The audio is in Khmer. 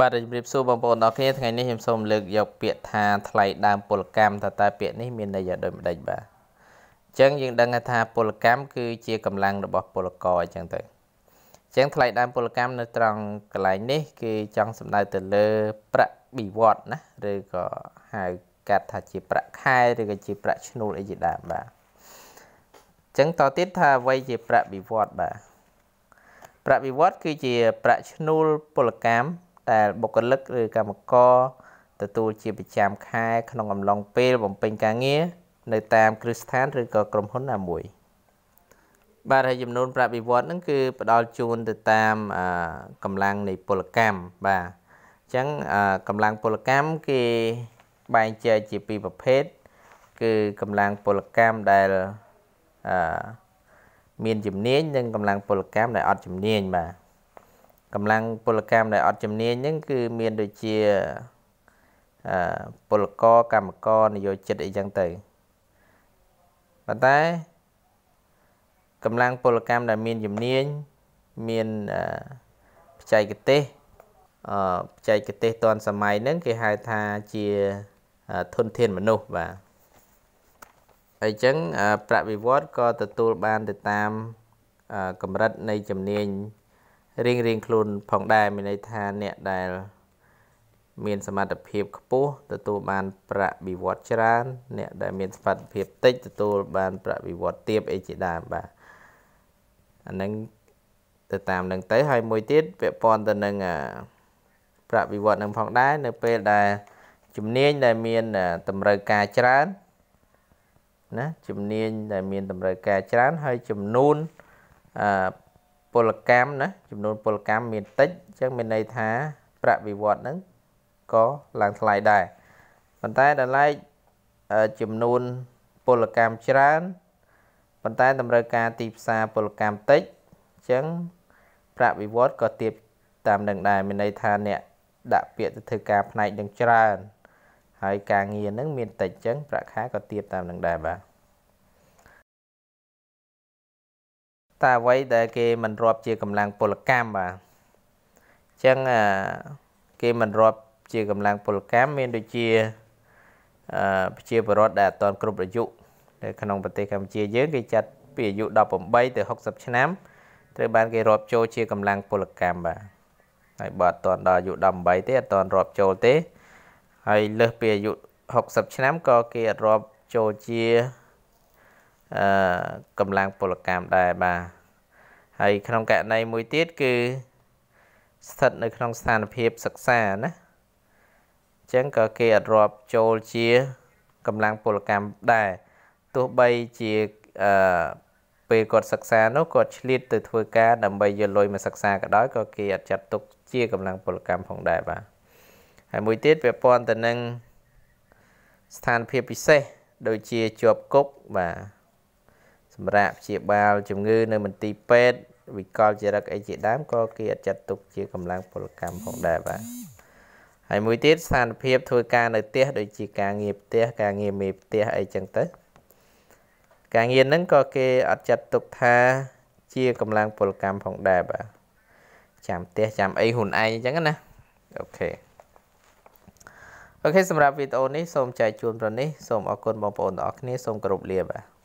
បាទជំរាបសួរបងប្អូនអរគ្នាថ្ងៃនេះខ្ញុំសូមលើកយកពាក្យថាថ្លៃដើមពលកម្មតើតើពាក្យនេះមានន័យយ៉ាងដូចម្ដេចបាទអញ្ចឹងយើងដឹងថាពលកម្មគឺជាកម្លាំងរបស់ពលករអញ្ចឹងទៅអញ្ចឹងថ្លៃដើមពលកម្មនៅត្រង់កន្លែងនេះគឺចង់សំដៅទៅលើប្រាក់បិវត្តណាឬក៏ហៅកាត់ថាជាប្រាក់ខែឬក៏ជាប្រាក់ឈ្នួលអីជាដើមបាទអញ្ចឹងតទៀតថាអ្វីជាប្រាក់បិវត្តបាទប្រាក់បិវត្ត គឺជាប្រាក់ឈ្នួលពលកម្មដែលបុគ្គលិកឬកម្មករទទួលជាប្រចាំខែក្នុងអំឡុងពេលបំពេញការងារនៅតាមគ្រឹះស្ថានឬក៏ក្រុមហ៊ុនណាមួយ បាទហើយចំនួនប្រាក់បៀវត្សហ្នឹងគឺផ្ដល់ជូនទៅតាមកម្លាំងនៃពលកម្មបាទអញ្ចឹងកម្លាំងពលកម្មគេបែងចែកជាពីរប្រភេទគឺកម្លាំងពលកម្មដែលមានជំនាញនិងកម្លាំងពលកម្មដែលអត់ជំនាញបាទកម្លាំងពលកម្មដែលអត់ជំនាញហ្នឹងគឺមានដូចជាអឺពលករកម្មករនយោជិតអីចឹងទៅប៉ុន្តែកម្លាំងពលកម្មដែលមានជំនាញមានបច្ចេកទេសអឺបច្ចេកទេសទាន់សម័យហ្នឹងគេហៅថាជាធនធានមនុស្សបាទអញ្ចឹង ប្រាក់វិវត្តក៏ទទួលបានទៅតាមកម្រិតនៃជំនាញរៀងរៀងខ្លួនផងដែរមានន័យថាអ្នកដែល មានសមត្ថភាពខ្ពស់ទទួលបាន ប្រាក់បៀវត្សច្រើនអ្នកដែលមានសមត្ថភាពតិចទទួលបានប្រាក់បៀវត្សទាបអីជាដើមបាទអានឹងទៅតាមនឹងទៅហើយមួយទៀតពាក់ព័ន្ធទៅនឹងប្រាក់វិវត្តនឹងផងដែរនៅពេលដែលជំនាញដែលមានតម្រូវការច្រើនណាជំនាញដែលមានតម្រូវការច្រើនហើយចំនួនអឺពលកម្មណាចំនួនពលកម្មមានតិចអញ្ចឹងមានន័យថាប្រាក់វិវត្តហ្នឹងក៏ឡើងថ្លៃដែរប៉ុន្តែដល់ឡែកចំនួនពលកម្មច្រើនប៉ុន្តែតម្រូវការទីផ្សារពលកម្មតិចអញ្ចឹងប្រាក់វិវត្តក៏ទាបតាមនឹងដែរមានន័យថាអ្នកដាក់ពាក្យទៅធ្វើការផ្នែកនឹងច្រើនហើយការងារនឹងមានតិចអញ្ចឹងប្រាក់ខែក៏ទាបតាមនឹងដែរបាទតែអ្វីដែលគេមិនរាប់ជាកម្លាំងពលកម្មបាទអញ្ចឹងគេមិនរាប់ជាកម្លាំងពលកម្មមានដូចជាប្រជាពលរដ្ឋដែលអត់ទាន់គ្រប់អាយុនៅក្នុងប្រទេសកម្ពុជាយើងគេចាត់ពីអាយុ18ទៅ60ឆ្នាំត្រូវបានគេរាប់ចូលជាកម្លាំងពលកម្មបាទហើយបើអត់ទាន់ដល់អាយុ18ទេអត់ទាន់រាប់ចូលទេហើយលើសពីអាយុ60ឆ្នាំក៏គេអត់រាប់ចូលជាអឺកម្លាំងពលកម្មដែរបាទហើយក្នុងករណីមួយទៀតគឺ ស្ថិតនៅក្នុងស្ថានភាពសិក្សាណាអញ្ចឹងក៏គេអត់រាប់ចូលជាកម្លាំងពលកម្មដែរទោះបីជាអឺពេលគាត់សិក្សានោះគាត់ឆ្លៀតទៅធ្វើការដើម្បីយកលុយមកសិក្សាក៏ដោយក៏គេអត់ចាត់ទុកជាកម្លាំងពលកម្មផងដែរបាទហើយមួយទៀតពាក់ព័ន្ធទៅនឹងស្ថានភាពពិសេស ដូចជាជាប់គុកបាទសម្រាប់ព្យាបាលជំងឺ នៅមន្ទីរពេទ្យវិកលចរិតអីជាដើមក៏គេអត់ចាត់ទុកជាកម្លាំងពលកម្មផងដែរបាទហើយមួយទៀតស្ថានភាព ធ្វើការនៅផ្ទះដូចជាការងារផ្ទះការងារមេផ្ទះអីចឹងទៅការងារហ្នឹងក៏គេអត់ចាត់ទុកថាជាកម្លាំងពលកម្មផងដែរបាទចាំផ្ទះចាំអីខ្លួនឯងអញ្ចឹងណាអូខេអូខេសម្រាប់វីដេអូនេះសូមចែកជូនប្រនេះសូមអរគុណបងប្អូនទាំងអស់គ្នាសូមគោរពលាបាទ